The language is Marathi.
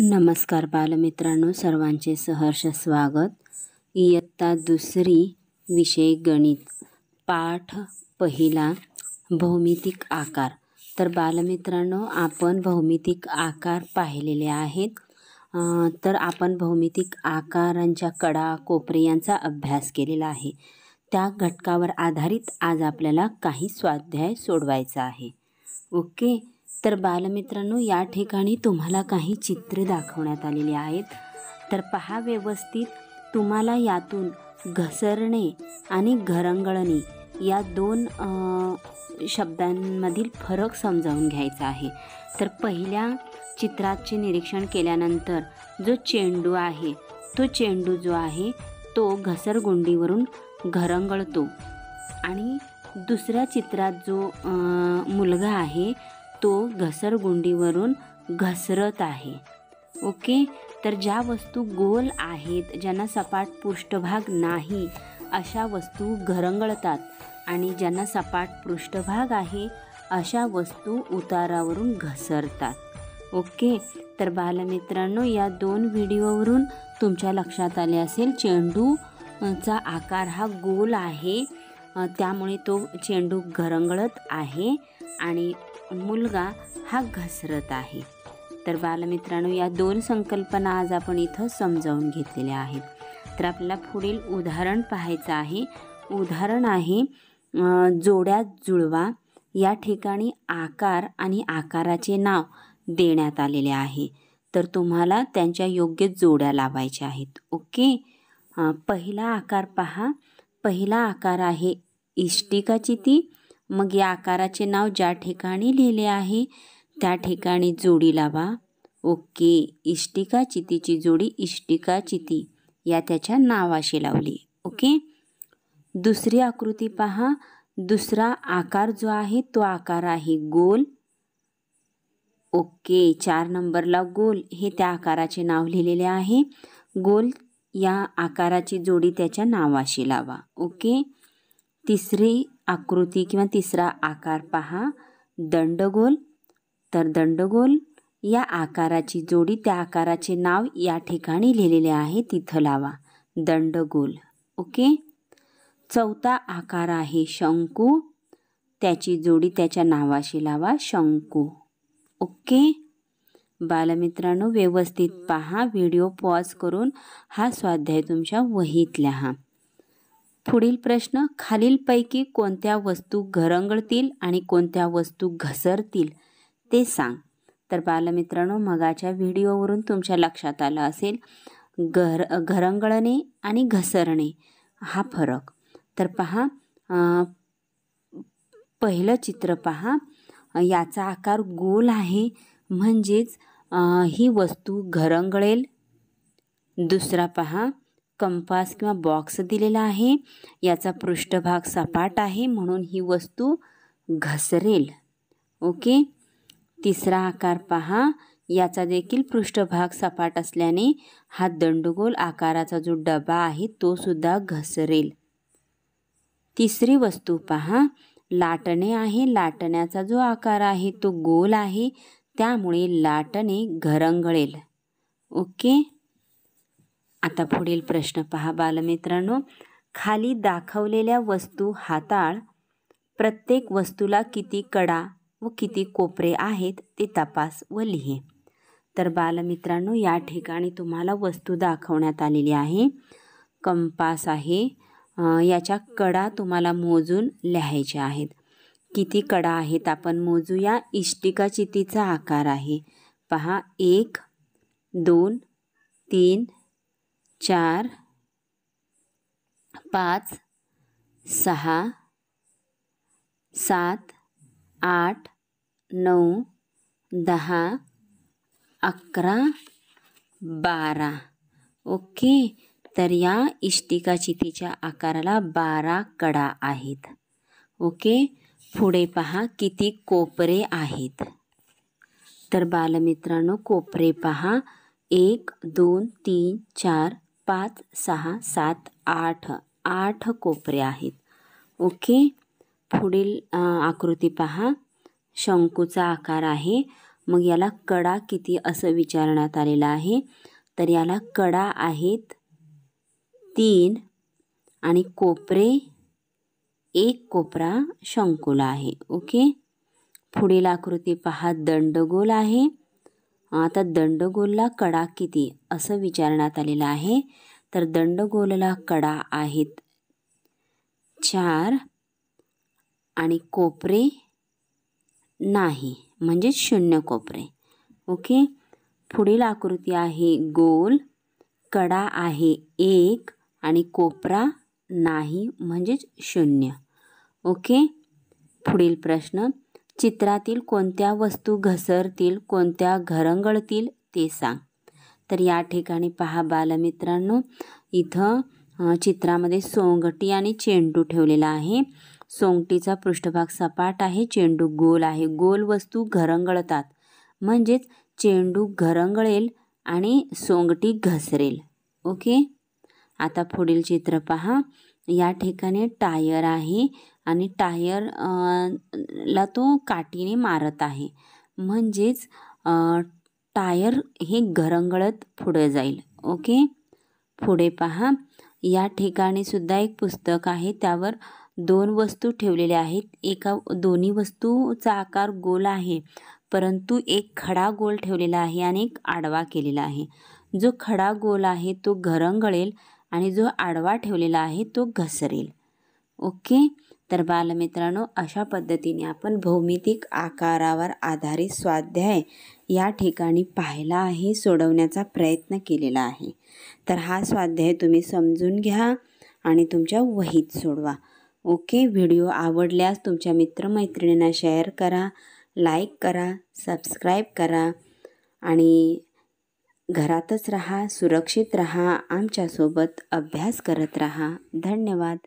नमस्कार बालमित्रांनो सर्वांचे सहर्ष स्वागत इयत्ता दुसरी विषय गणित पाठ पहिला भौमितिक आकार तर बालमित्रांनो आपण भौमितिक आकार पाहिलेले आहेत तर आपण भौमितिक आकारांच्या कडा कोपरे यांचा अभ्यास केलेला आहे त्या घटकावर आधारित आज आपल्याला काही स्वाध्याय सोडवायचा आहे ओके तर बालमित्रांनो या ठिकाणी तुम्हाला काही चित्र दाखवण्यात आलेली आहेत तर पहा व्यवस्थित तुम्हाला यातून घसरणे आणि घरंगळणे या दोन शब्दांमधील फरक समजावून घ्यायचा आहे तर पहिल्या चित्राचे निरीक्षण केल्यानंतर जो चेंडू आहे तो चेंडू जो आहे तो घसरगुंडीवरून घरंगळतो आणि दुसऱ्या चित्रात जो मुलगा आहे तो घसरगुंडीवरून घसरत आहे ओके तर ज्या वस्तू गोल आहेत ज्यांना सपाट पृष्ठभाग नाही अशा वस्तू घरंगळतात आणि ज्यांना सपाट पृष्ठभाग आहे अशा वस्तू उतारावरून घसरतात ओके तर बालमित्रांनो या दोन व्हिडिओवरून तुमच्या लक्षात आले असेल चेंडूचा आकार हा गोल आहे त्यामुळे तो चेंडू घरंगळत आहे आणि मुलगा हा घसरत आहे तर बालमित्रांनो या दोन संकल्पना आज आपण इथं समजावून घेतलेल्या आहेत तर आपल्याला पुढील उदाहरण पाहायचं आहे उदाहरण आहे जोड्या जुळवा या ठिकाणी आकार आणि आकाराचे नाव देण्यात आलेले आहे तर तुम्हाला त्यांच्या योग्य जोड्या लावायच्या आहेत ओके पहिला आकार पहा पहिला आकार आहे इष्टिकाची ती मग या आकाराचे नाव ज्या ठिकाणी लिहिले आहे त्या ठिकाणी जोडी लावा ओके इष्टिका चितीची जोडी इष्टिका चिती या त्याच्या नावाशी लावली ओके दुसरी आकृती पहा दुसरा आकार जो आहे तो आकार आहे गोल ओके चार नंबरला गोल हे त्या आकाराचे नाव लिहिलेले आहे गोल या आकाराची जोडी त्याच्या नावाशी लावा ओके तिसरी आकृती किंवा तिसरा आकार पहा दंडगोल तर दंडगोल या आकाराची जोडी त्या आकाराचे नाव या ठिकाणी लिहिलेले आहे तिथं लावा दंडगोल ओके चौथा आकार आहे शंकू त्याची जोडी त्याच्या नावाशी लावा शंकू ओके बालमित्रांनो व्यवस्थित पहा व्हिडिओ पॉज करून हा स्वाध्याय तुमच्या वहीत लिहा पुढील प्रश्न खालीलपैकी कोणत्या वस्तू घरंगळतील आणि कोणत्या वस्तू घसरतील ते सांग तर बालमित्रांनो मगाच्या व्हिडिओवरून तुमच्या लक्षात आलं असेल घर घरंगळणे आणि घसरणे हा फरक तर पहा पहिलं चित्र पहा याचा आकार गोल आहे म्हणजेच ही वस्तू घरंगळेल दुसरा पहा कंपास किंवा बॉक्स दिलेला आहे याचा पृष्ठभाग सपाट आहे म्हणून ही वस्तू घसरेल ओके तिसरा आकार पहा याचा देखील पृष्ठभाग सपाट असल्याने हा दंडगोल आकाराचा जो डबा आहे तो सुद्धा घसरेल तिसरी वस्तू पहा लाटणे आहे लाटण्याचा जो आकार आहे तो गोल आहे त्यामुळे लाटणे घरंगळेल ओके आता पुढील प्रश्न पहा बालमित्रांनो खाली दाखवलेल्या वस्तू हाताळ प्रत्येक वस्तूला किती कडा व किती कोपरे आहेत ते तपास व लिहे तर बालमित्रांनो या ठिकाणी तुम्हाला वस्तू दाखवण्यात आलेली आहे कंपास आहे याच्या कडा तुम्हाला मोजून लिहायच्या आहेत किती कडा आहेत आपण मोजूया इष्टिका चितीचा आकार आहे पहा एक दोन तीन चार पाच सहा सात आठ नऊ दहा अकरा बारा ओके तर या इष्टिकाची तिच्या आकाराला बारा कडा आहेत ओके पुढे पहा किती कोपरे आहेत तर बालमित्रांनो कोपरे पहा एक दोन तीन चार पाच सहा सात आठ आठ कोपरे आहेत ओके पुढील आकृती पहा शंकूचा आकार आहे मग याला कडा किती असं विचारण्यात आलेलं आहे तर याला कडा आहेत तीन आणि कोपरे एक कोपरा शंकूला आहे ओके पुढील आकृती पहा दंडगोल आहे आता दंडगोलला कडा किती असं विचारण्यात आलेलं आहे तर दंडगोलला कडा आहेत चार आणि कोपरे नाही म्हणजेच शून्य कोपरे ओके पुढील आकृती आहे गोल कडा आहे एक आणि कोपरा नाही म्हणजेच शून्य ओके पुढील प्रश्न चित्रातील कोणत्या वस्तू घसरतील कोणत्या घरंगळतील ते सांग तर या ठिकाणी पहा बालमित्रांनो इथं चित्रामध्ये सोंगटी आणि चेंडू ठेवलेला आहे सोंगटीचा पृष्ठभाग सपाट आहे चेंडू गोल आहे गोल वस्तू घरंगळतात म्हणजेच चेंडू घरंगळेल आणि सोंगटी घसरेल ओके आता पुढील चित्र पहा या ठिकाणी टायर आहे आणि टायर ला तो काठीने मारत आहे म्हणजेच टायर हे घरंगळत पुढे जाईल ओके पुढे पहा या ठिकाणी सुद्धा एक पुस्तक आहे त्यावर दोन वस्तू ठेवलेल्या आहेत एका दोन्ही वस्तूचा आकार गोल आहे परंतु एक खडा गोल ठेवलेला आहे आणि एक आडवा केलेला आहे जो खडा गोल आहे तो घरंगळेल आणि जो आडवा ठेवलेला आहे तो घसरेल ओके तर बालमित्रांनो अशा पद्धतीने आपण भौमितिक आकारावर आधारित स्वाध्याय या ठिकाणी पाहिला आहे सोडवण्याचा प्रयत्न केलेला आहे तर हा स्वाध्याय तुम्ही समजून घ्या आणि तुमच्या वहीत सोडवा ओके व्हिडिओ आवडल्यास तुमच्या मित्रमैत्रिणींना शेअर करा लाईक करा सबस्क्राईब करा आणि घरातच रहा सुरक्षित रहा आमच्यासोबत अभ्यास करत रहा धन्यवाद